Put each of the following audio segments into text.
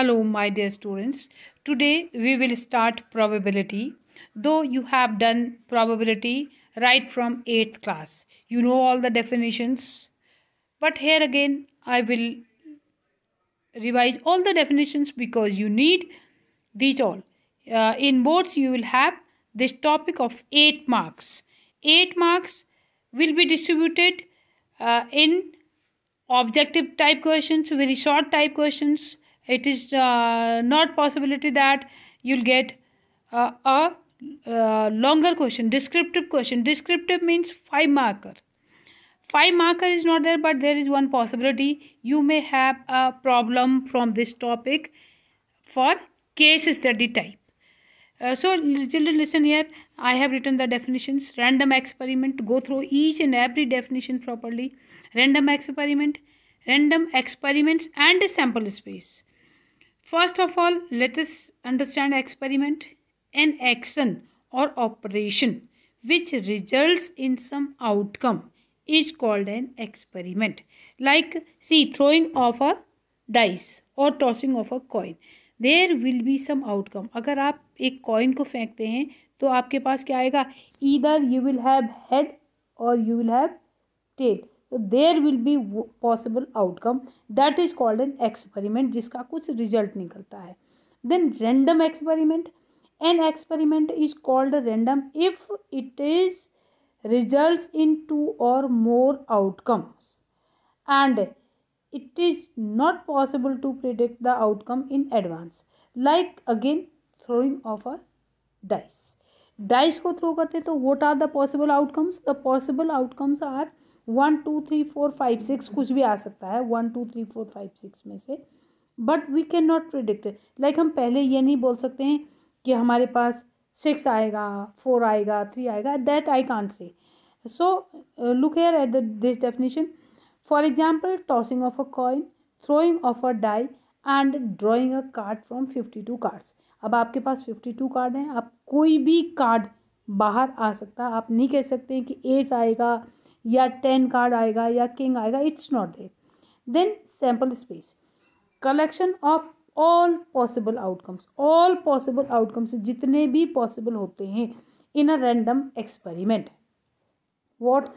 Hello my dear students. Today we will start probability. Though you have done probability right from 8th class. You know all the definitions. But here again I will revise all the definitions because you need these all. Uh, in boards you will have this topic of 8 marks. 8 marks will be distributed uh, in objective type questions, very short type questions, it is uh, not possibility that you'll get uh, a uh, longer question descriptive question descriptive means five marker five marker is not there but there is one possibility you may have a problem from this topic for case study type uh, so children listen here i have written the definitions random experiment go through each and every definition properly random experiment random experiments and sample space first of all let's understand experiment an action or operation which result in some outcome is called an experiment like see throwing of a dice or tossing of a coin there will be some outcome अगर आप एक coin को फेंकते हैं तो आपके पास क्या आएगा either you will have head or you will have tail there will be possible outcome that is called an experiment जिसका कुछ रिजल्ट निकलता है then random experiment an experiment is called random if it is result in two और more outcomes and it is not possible to predict the outcome in advance like again throwing of a dice dice को throw करते तो what are the possible outcomes the possible outcomes are one two three four five six कुछ भी आ सकता है one two three four five six में से but we can not predict like हम पहले ये नहीं बोल सकते हैं कि हमारे पास सिक्स आएगा फोर आएगा थ्री आएगा that I can't say so look here at this definition for example tossing of a coin throwing of a die and drawing a card from fifty two cards अब आपके पास fifty two card हैं आप कोई भी card बाहर आ सकता है आप नहीं कह सकते कि एस आएगा या टेन कार्ड आएगा या किंग आएगा it's not there then sample space collection of all possible outcomes all possible outcomes जितने भी पॉसिबल होते हैं in a random experiment what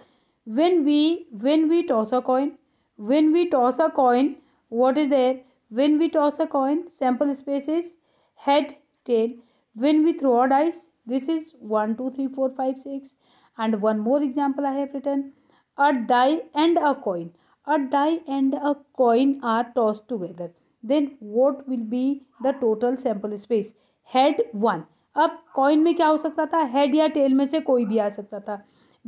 when we when we toss a coin when we toss a coin what is there when we toss a coin sample space is head tail when we throw a dice this is one two three four five six and one more example I have return a die and a coin a die and a coin are toss together then what will be the total sample space head one अब coin में क्या हो सकता था head या tell में से कोई भी आ सकता था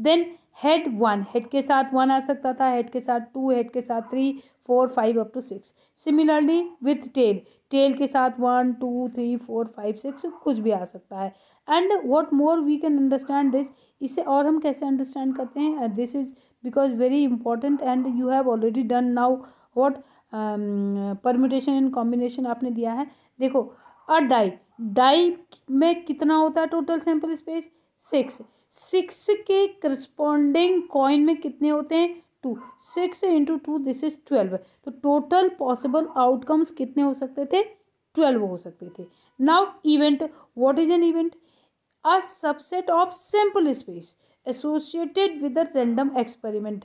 देन हेड वन हेड के साथ वन आ सकता था हेड के साथ टू हेड के साथ three four five up to six similarly with tail tail के साथ one two three four five six कुछ भी आ सकता है and what more we can understand this इसे और हम कैसे अंडरस्टैंड करते हैं this is because very important and you have already done now what permutation and combination आपने दिया है देखो अ डाई डाई में कितना होता है total sample space six six के करस्पॉन्डिंग कॉइन में कितने होते हैं two six into two this is twelve तो टोटल पॉसिबल आउटकम्स कितने हो सकते थे ट्वेल्व हो सकते थे now event what is an event a subset of simple space associated with a random experiment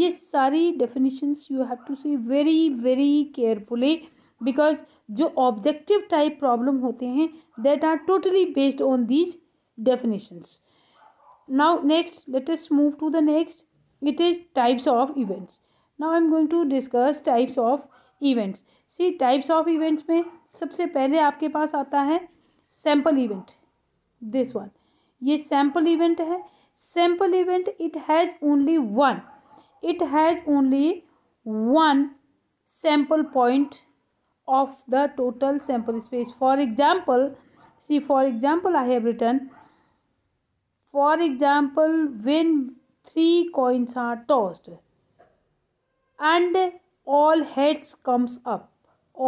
ये सारी definitions you have to see very very carefully because जो ऑब्जेक्टिव टाइप प्रॉब्लम होते हैं that are totally based on these definitions now next let us move to the next it is types of events now i am going to discuss types of events see types of events mein sabse pehle aapke paas aata hai sample event this one ye sample event hai sample event it has only one it has only one sample point of the total sample space for example see for example i have written for example when three coins are tossed and all heads comes up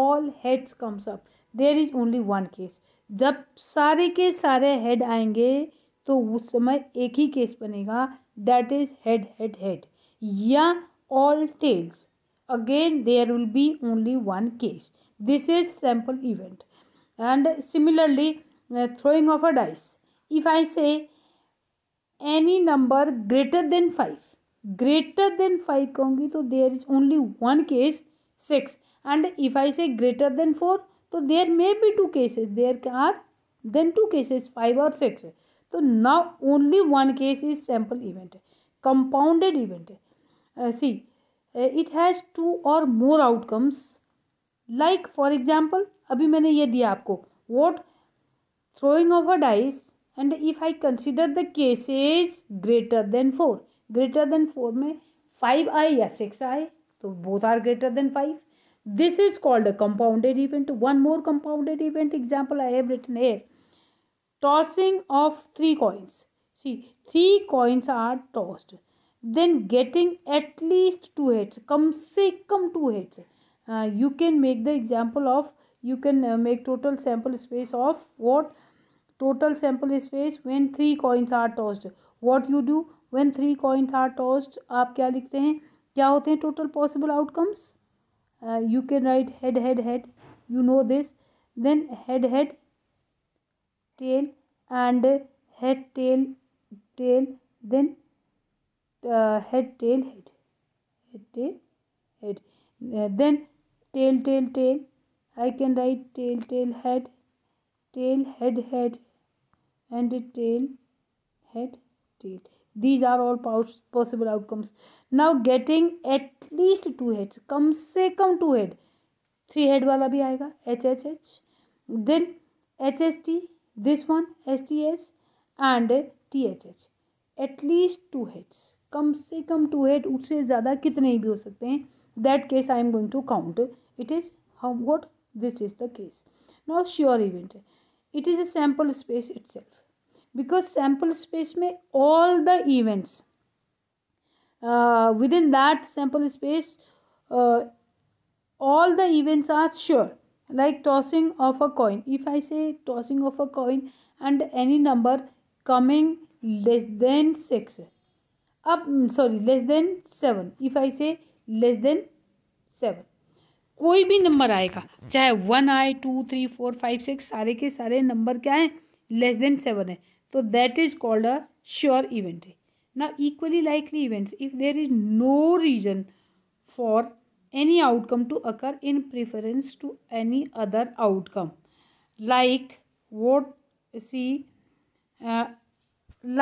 all heads comes up there is only one case जब सारे के सारे head आएंगे तो उस समय एक ही केस बनेगा that is head head head या all tails again there will be only one case this is sample event and similarly throwing of a dice if I say any number greater than five greater than five कहूँगी तो there is only one case six and if I say greater than four तो there may be two cases there are then two cases five और six तो now only one case is sample event compounded event see it has two और more outcomes like for example अभी मैंने ये दिया आपको what throwing of a dice and if I consider the cases greater than four greater than four में five I या six I, so both are greater than five this is called a compounded event one more compounded event example I have written here tossing of three coins see three coins are tossed then getting at least two heads, come से कम two heads. Uh, you can make the example of you can uh, make total sample space of what total sample space when three coins are tossed what you do when three coins are tossed आप क्या लिखते हैं क्या होते हैं total possible outcomes you can write head head head you know this then head head tail and head tail tail then head tail head head tail head then tail tail tail i can write tail tail head tail head head and tail head tail these are all possible outcomes now getting at least two कम से कम two head three head वाला भी आएगा H H H then H H T this one H T S and T H H at least two heads कम से कम two head उससे ज़्यादा कितने ही भी हो सकते हैं that case I am going to count it is how what this is the case now sure event it is a sample space itself because sample space may all the events uh, within that sample space uh, all the events are sure like tossing of a coin if i say tossing of a coin and any number coming less than 6 up sorry less than 7 if i say less than 7 कोई भी number आएगा चाहे one आए two three four five six सारे के सारे number क्या हैं लेस देन सेवन है तो that is called a sure event है ना equally likely events if there is no reason for any outcome to occur in preference to any other outcome like what see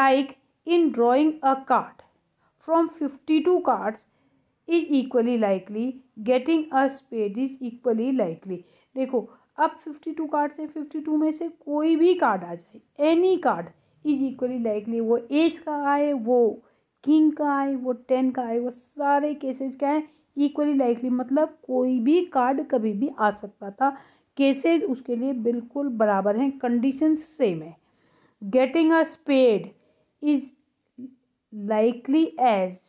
like in drawing a card from fifty two cards is equally likely getting a spade is equally likely देखो अब fifty two card से fifty two में से कोई भी card आ जाए any card is equally likely वो एज का आए वो किंग का आए वो टेन का आए वो सारे केसेज क्या हैं इक्वली लाइकली मतलब कोई भी कार्ड कभी भी आ सकता था केसेज उसके लिए बिल्कुल बराबर हैं कंडीशन सेम है getting a spade is likely as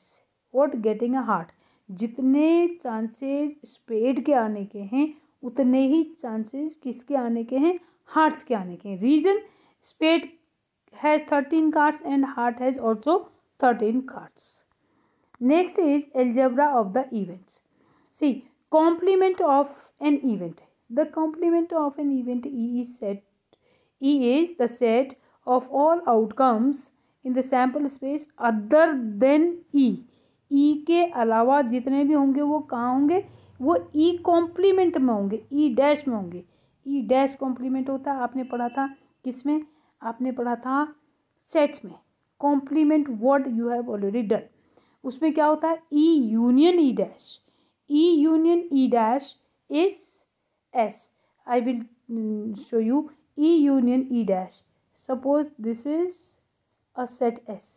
what getting a heart जितने चांसेस स्पेड के आने के हैं उतने ही चांसेस किसके आने के हैं हार्ट्स के आने के हैं reason spade has thirteen cards and heart has also thirteen cards next is algebra of the events see complement of an event the complement of an event E is set E is the set of all outcomes in the sample space other than E E e के अलावा जितने भी होंगे वो कहाँ होंगे वो ई e complement में होंगे ई e डैश में होंगे ई डैश कॉम्प्लीमेंट होता है आपने पढ़ा था किस में आपने पढ़ा था सेट्स में complement word you have already done उसमें क्या होता है E union E dash E union E dash is S I will show you E union E dash suppose this is a set S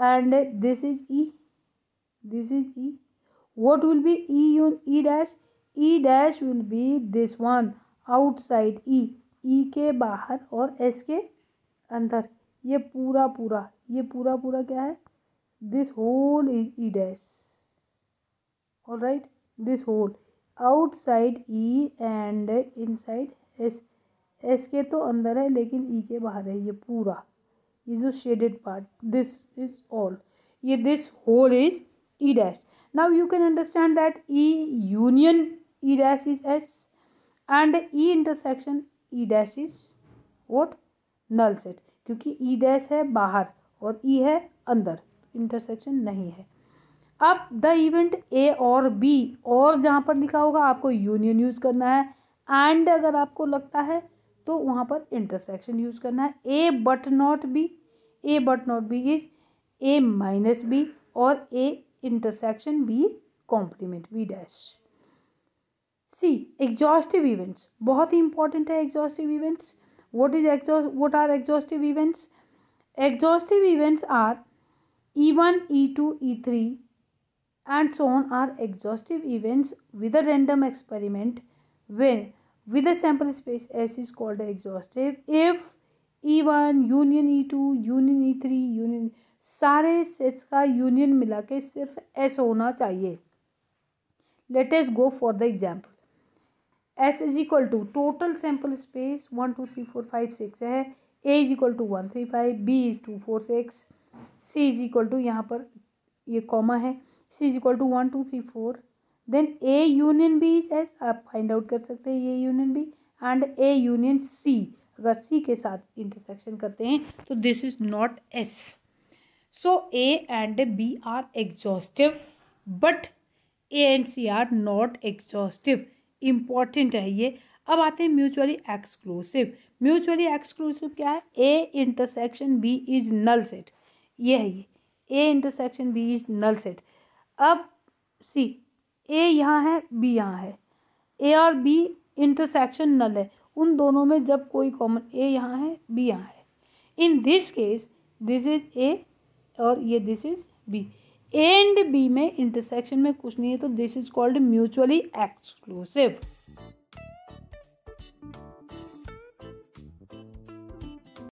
and this is E this is e what will be e e dash e dash will be this one outside E e. e के बाहर और S के अंदर ये पूरा पूरा ये पूरा पूरा क्या है this whole is E dash और right this whole outside E and inside S S के तो अंदर है लेकिन ई e के बाहर है ये पूरा ये जो shaded part this is all ये this whole is e dash now you can understand that e union e dash is s and e intersection e dash is what null set क्योंकि e dash है बाहर और e है अंदर intersection नहीं है अब द इवेंट ए और बी और जहाँ पर लिखा होगा आपको यूनियन यूज़ करना है एंड अगर आपको लगता है तो वहाँ पर इंटरसेक्शन यूज़ करना है A but not B A but not B is A minus B और A intersection B complement B dash see exhaustive events बहुत ही इंपॉर्टेंट है exhaustive events what is exhaust what are exhaustive events exhaustive events are E one E two E three and so on are exhaustive events with a random experiment when with a sample space S is called exhaustive if E one union E two union E three union सारे sets का union मिला के सिर्फ S होना चाहिए latest go for the example S is equal to total sample space one two three four five six है A is equal to one three five B is two four six C is equal to यहाँ पर ये comma है C is equal to one two three four then A union B is S आप find out कर सकते हैं ये union B and A union C अगर सी के साथ इंटरसेक्शन करते हैं तो this is not S so A and B are exhaustive but A and C are not exhaustive important है ये अब आते हैं म्यूचुअली एक्सक्लूसिव म्यूचुअली एक्सक्लूसिव क्या है A intersection B is null set ये है ये A intersection B is null set अब सी ए यहाँ है बी यहाँ है ए और बी इंटरसेक्शन नल है उन दोनों में जब कोई कॉमन ए यहाँ है बी यहाँ है in this case this is A और ये this is B and B में इंटरसेक्शन में कुछ नहीं है तो this is called mutually exclusive